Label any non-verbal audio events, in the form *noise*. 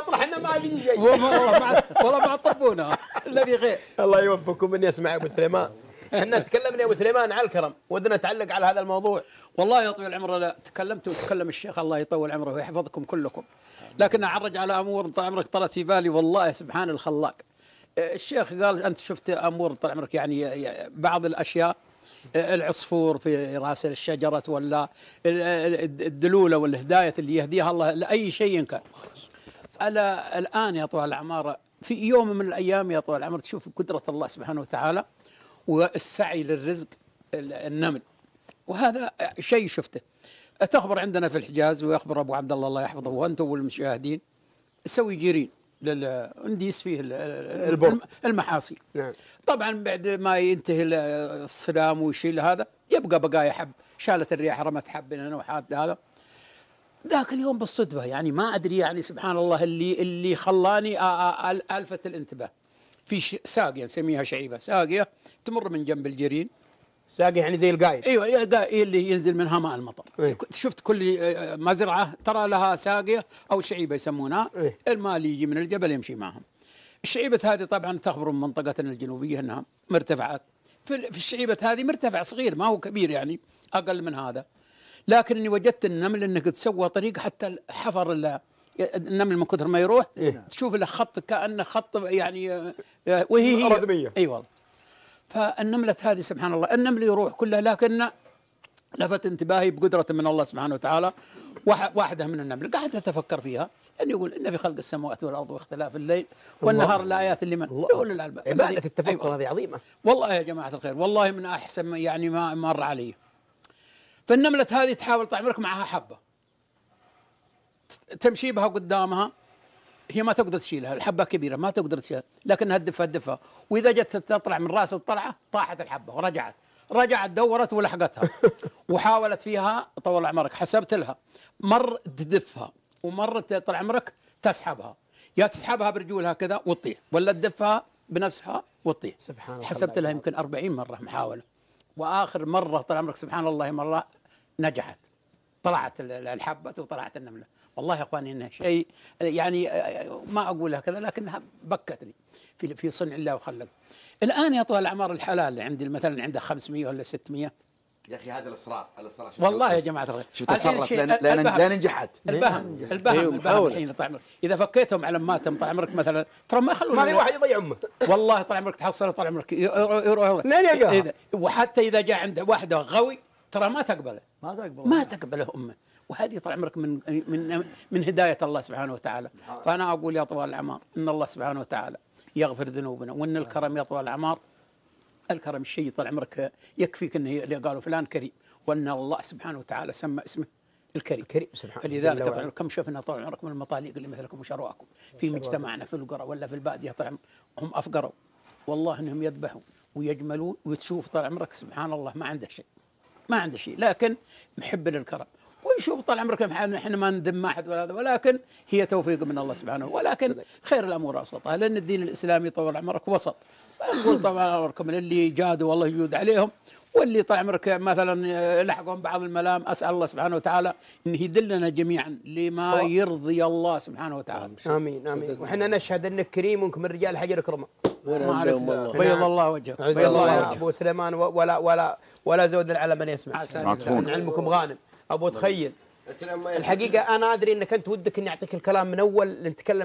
احنا انا ما عاد شيء والله ما طبونا *laughs* الذي غير الله يوفقكم من يسمع يا ابو سليمان احنا تكلمنا يا ابو سليمان على الكرم ودنا تعلق على هذا الموضوع والله يا طويل العمر انا تكلمت وتكلم الشيخ الله يطول عمره ويحفظكم كلكم لكن اعرج على امور طال عمرك طلعت في بالي والله سبحان الخلاق إيه، الشيخ قال انت شفت امور طال عمرك يعني بعض الاشياء إيه، العصفور في راس الشجره ولا الدلوله والهدايه اللي يهديها الله لاي شيء كان ألا الآن يا طوال العمارة في يوم من الأيام يا طوال العمر تشوف قدرة الله سبحانه وتعالى والسعي للرزق النمل وهذا شيء شفته تخبر عندنا في الحجاز ويخبر أبو عبد الله الله يحفظه وأنتم والمشاهدين سوي جيرين لل... نديس فيه البر المحاصيل نعم. طبعا بعد ما ينتهي الصدام ويشيل هذا يبقى بقايا حب شالت الرياح رمت حب هنا وحاد هذا ذاك اليوم بالصدفه يعني ما ادري يعني سبحان الله اللي اللي خلاني الفت الانتباه في ساقيه نسميها شعيبه ساقيه تمر من جنب الجرين ساقي يعني زي القايد ايوه القايد أيوة، إيه اللي ينزل منها ماء المطر إيه؟ شفت كل آه، مزرعه ترى لها ساقيه او شعيبه يسمونها إيه؟ الماء اللي يجي من الجبل يمشي معهم الشعيبه هذه طبعا تخبر من منطقتنا الجنوبيه انها مرتفعات في الشعيبه هذه مرتفع صغير ما هو كبير يعني اقل من هذا اني وجدت النمل انه قد سوى طريق حتى حفر النمل من كثر ما يروح إيه؟ تشوف له خط كانه خط يعني آه، وهي هي اي والله فالنمله هذه سبحان الله النمل يروح كلها لكن لفت انتباهي بقدرة من الله سبحانه وتعالى واحدة من النمل قعدت أتفكر فيها أن يعني يقول إن في خلق السماوات والأرض واختلاف الليل والنهار لآيات لمن يقول الألباب عبادة التفكر أيوة. هذه عظيمة والله يا جماعة الخير والله من أحسن يعني ما مر علي فالنملة هذه تحاول تعمرك معها حبة تمشي بها قدامها هي ما تقدر تشيلها الحبة كبيرة ما تقدر تشيلها لكنها تدفها تدفها وإذا جت تطلع من راس الطلعة طاحت الحبة ورجعت رجعت دورت ولحقتها *laughs* وحاولت فيها طول عمرك حسبت لها مر تدفها ومر طال عمرك تسحبها يا تسحبها برجولها كذا وتطيح ولا تدفها بنفسها وتطيح سبحان الله حسبت لها يمكن 40 مره محاوله واخر مره طال عمرك سبحان الله مره نجحت طلعت الحبة وطلعت النملة والله يا إخواني إنه شيء يعني آه، آه، ما اقولها كذا لكنها بكتني في في صنع الله وخلق الآن يا طويل الأعمار الحلال عندي مثلا عنده 500 ولا 600 يا اخي هذا الاصرار الاصرار والله يا جماعه الخير شوف تصرف لا نجحت البهم نعم. البهم أيوة، البهم الحين طال عمرك اذا فكيتهم على ماتم طال عمرك مثلا ترى ما يخلون ما في واحد يضيع امه والله طال عمرك تحصل طال عمرك يروح لين وحتى اذا جاء عند واحده غوي ترى ما تقبله ما تقبله ما تقبله امه وهذه طال عمرك من من من هدايه الله سبحانه وتعالى نعم. فانا اقول يا طوال الاعمار ان الله سبحانه وتعالى يغفر ذنوبنا وان الكرم يا طوال الاعمار الكرم الشيء طال عمرك يكفيك انه اللي قالوا فلان كريم وان الله سبحانه وتعالى سمى اسمه الكريم كريم سبحانه فلذلك طبعا كم شفنا طال عمرك من المطاليق اللي مثلكم وشرواكم في مجتمعنا في القرى ولا في الباديه طال هم افقروا والله انهم يذبحون ويجملون وتشوف طال عمرك سبحان الله ما عنده شيء ما عنده شيء لكن محب للكرم ونشوف طال عمرك احنا ما نذم احد ولا هذا ولكن هي توفيق من الله سبحانه ولكن خير الامور اوسطها لان الدين الاسلامي طول عمرك وسط نقول طبعا امركم اللي جادوا والله يجود عليهم واللي طال عمرك مثلا آه، لحقهم بعض الملام اسال الله سبحانه وتعالى ان يدلنا جميعا لما صح. يرضي الله سبحانه وتعالى امين امين واحنا نشهد انك كريم وانك من رجال حجر اكرمه بيض الله وجهك بيض الله يا ابو سليمان ولا ولا ولا زود على من يسمع من علمكم غانم ابو تخيل الحقيقه انا ادري انك انت ودك اني اعطيك الكلام من اول نتكلم